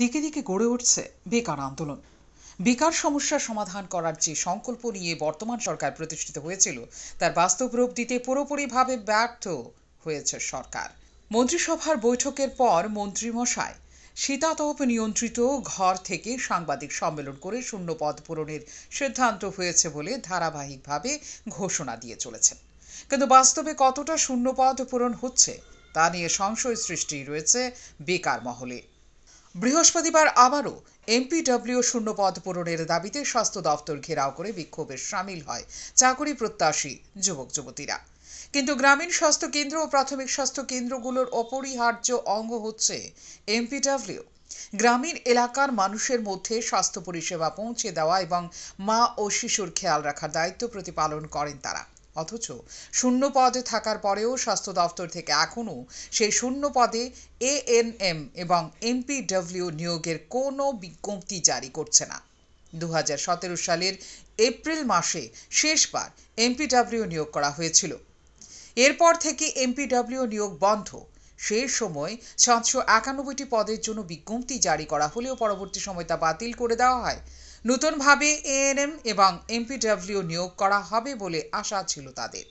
দিকে দিকে গড়ে উঠছে বেকার আন্দোলন বেকার সমস্যা সমাধান করার যে সংকল্প নিয়ে বর্তমান সরকার প্রতিষ্ঠিত হয়েছিল তার বাস্তব রূপ দিতে পুরোপুরিভাবে ব্যর্থ হয়েছে সরকার মন্ত্রিসভার বৈঠকের পর মন্ত্রীমশায় শীতাতপ নিয়ন্ত্রিত ঘর থেকে সাংবাদিক সম্মেলন করে শূন্য পদ পূরণের সিদ্ধান্ত হয়েছে বলে ধারাবাহিকভাবে ঘোষণা দিয়ে চলেছেন কিন্তু বাস্তবে কতটা শূন্যপদ পূরণ হচ্ছে তা নিয়ে সংশয় সৃষ্টি রয়েছে বেকার মহলে বৃহস্পতিবার আবারও এমপিডব্লিউ শূন্য পদ পূরণের দাবিতে স্বাস্থ্য দফতর ঘেরাও করে বিক্ষোভে সামিল হয় চাকরি প্রত্যাশী যুবক যুবতীরা কিন্তু গ্রামীণ স্বাস্থ্য কেন্দ্র ও প্রাথমিক স্বাস্থ্য কেন্দ্রগুলোর অপরিহার্য অঙ্গ হচ্ছে এমপিডব্লিউ গ্রামীণ এলাকার মানুষের মধ্যে স্বাস্থ্য পরিষেবা পৌঁছে দেওয়া এবং মা ও শিশুর খেয়াল রাখার দায়িত্ব প্রতিপালন করেন তারা অথচ শূন্য পদে থাকার পরেও স্বাস্থ্য দফতর থেকে এখনও সেই শূন্য পদে এএনএম এবং এমপিডব্লিউ নিয়োগের কোনো বিজ্ঞপ্তি জারি করছে না দু সালের এপ্রিল মাসে শেষবার এমপিডব্লিউ নিয়োগ করা হয়েছিল এরপর থেকে এমপিডব্লিউ নিয়োগ বন্ধ সেই সময় সাতশো একানব্বইটি পদের জন্য বিজ্ঞপ্তি জারি করা হলেও পরবর্তী সময় তা বাতিল করে দেওয়া হয় নতুনভাবে এএনএম এবং এমপিডব্লিউ নিয়োগ করা হবে বলে আশা ছিল তাদের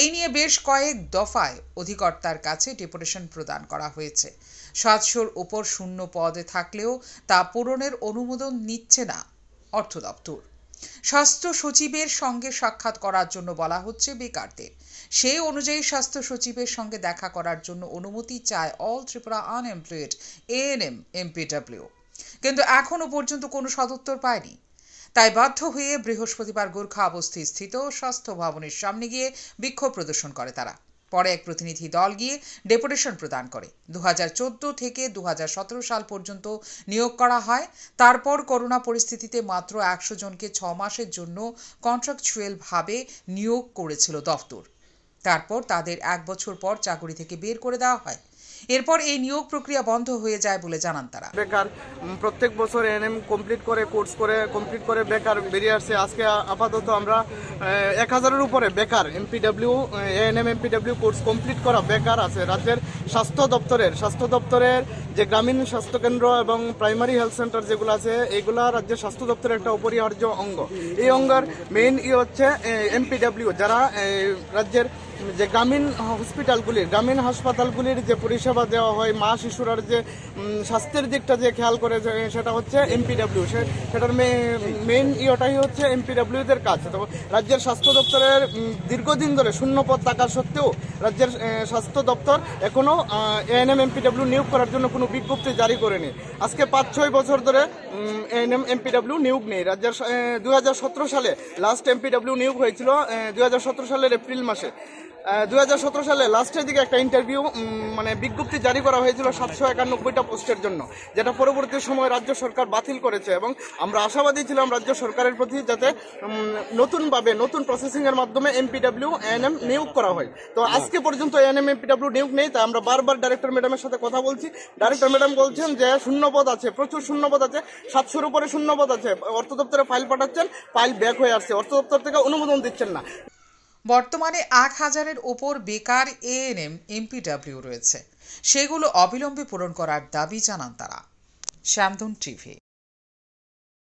এই নিয়ে বেশ কয়েক দফায় অধিকর্তার কাছে ডেপুটেশন প্রদান করা হয়েছে সাতশোর ওপর শূন্য পদে থাকলেও তা পূরণের অনুমোদন নিচ্ছে না অর্থ দপ্তর স্বাস্থ্য সচিবের সঙ্গে সাক্ষাৎ করার জন্য বলা হচ্ছে বেকারদের সেই অনুযায়ী স্বাস্থ্য সচিবের সঙ্গে দেখা করার জন্য অনুমতি চায় all Tripura unemployed ANM MPW কিন্তু এখনও পর্যন্ত কোনো সদুত্তর পায়নি তাই বাধ্য হয়ে বৃহস্পতিবার গোর্খা অবস্থি স্থিত স্বাস্থ্য ভবনের সামনে গিয়ে বিক্ষোভ প্রদর্শন করে তারা পরে এক প্রতিনিধি দল গিয়ে ডেপুটেশন প্রদান করে দু থেকে দু সাল পর্যন্ত নিয়োগ করা হয় তারপর করোনা পরিস্থিতিতে মাত্র একশো জনকে ছ মাসের জন্য কন্ট্রাকচুয়ালভাবে নিয়োগ করেছিল দফতর তারপর তাদের এক বছর পর চাকরি থেকে বের করে দেওয়া হয় এরপর এই নিয়োগ প্রক্রিয়া বন্ধ হয়ে যায় বলে জানান তারা বেকার প্রত্যেক বছর এনএম কমপ্লিট করে কোর্স করে কমপ্লিট করে বেকার বেরিয়ে আসছে আজকে আপাতত আমরা এক হাজারের উপরে বেকার MPW ANM MPW course complete করা বেকার আছে রাজ্যের স্বাস্থ্য দপ্তরের স্বাস্থ্য দপ্তরের যে গ্রামীণ স্বাস্থ্যকেন্দ্র এবং প্রাইমারি হেলথ সেন্টার যেগুলো আছে এগুলা রাজ্যের স্বাস্থ্য দপ্তরের একটা অপরিহার্য অঙ্গ এই অঙ্গের মেইন ই হচ্ছে এমপিডব্লিউ যারা রাজ্যের যে গ্রামীণ হসপিটালগুলির গ্রামীণ হাসপাতালগুলির যে পরিষেবা দেওয়া হয় মা শিশুরার যে স্বাস্থ্যের দিকটা যে খেয়াল করে সেটা হচ্ছে এমপিডাব্লিউ সেটার মেইন ইয়েটাই হচ্ছে এমপিডাব্লিউদের কাজ তো রাজ্যের স্বাস্থ্য দপ্তরের দীর্ঘদিন ধরে শূন্যপদ থাকা সত্ত্বেও রাজ্যের স্বাস্থ্য দপ্তর এখনও এএনএম এমপিডাব্লিউ নিয়োগ করার জন্য কোনো বিজ্ঞপ্তি জারি করেনি আজকে পাঁচ ছয় বছর ধরে এএনএম এমপিডাব্লিউ নিয়োগ নেই রাজ্যের দু সালে লাস্ট এমপিডাব্লিউ নিয়োগ হয়েছিল দু সালের এপ্রিল মাসে দু সালে লাস্টের দিকে একটা ইন্টারভিউ মানে বিজ্ঞপ্তি জারি করা হয়েছিল সাতশো একানব্বইটা পোস্টের জন্য যেটা পরবর্তী সময়ে রাজ্য সরকার বাতিল করেছে এবং আমরা আশাবাদী ছিলাম রাজ্য সরকারের প্রতি যাতে নতুনভাবে নতুন প্রসেসিংয়ের মাধ্যমে এমপিডাব্লিউ এএনএম নিয়োগ করা হয় তো আজকে পর্যন্ত এএনএম এমপিডাব্লিউ নিয়োগ নেই তাই আমরা বারবার ডাইরেক্টর ম্যাডামের সাথে কথা বলছি ডাইরেক্টর ম্যাডাম বলছেন যে শূন্যপদ আছে প্রচুর শূন্যপদ আছে সাতশোর উপরে শূন্যপদ আছে অর্থ দপ্তরে ফাইল পাঠাচ্ছেন ফাইল ব্যাক হয়ে আসছে অর্থ দপ্তর থেকে অনুমোদন দিচ্ছেন না বর্তমানে এক হাজারের ওপর বেকার এএনএম এমপিডাব্লিউ রয়েছে সেগুলো অবিলম্বে পূরণ করার দাবি জানান তারা শ্যামদুন টিভি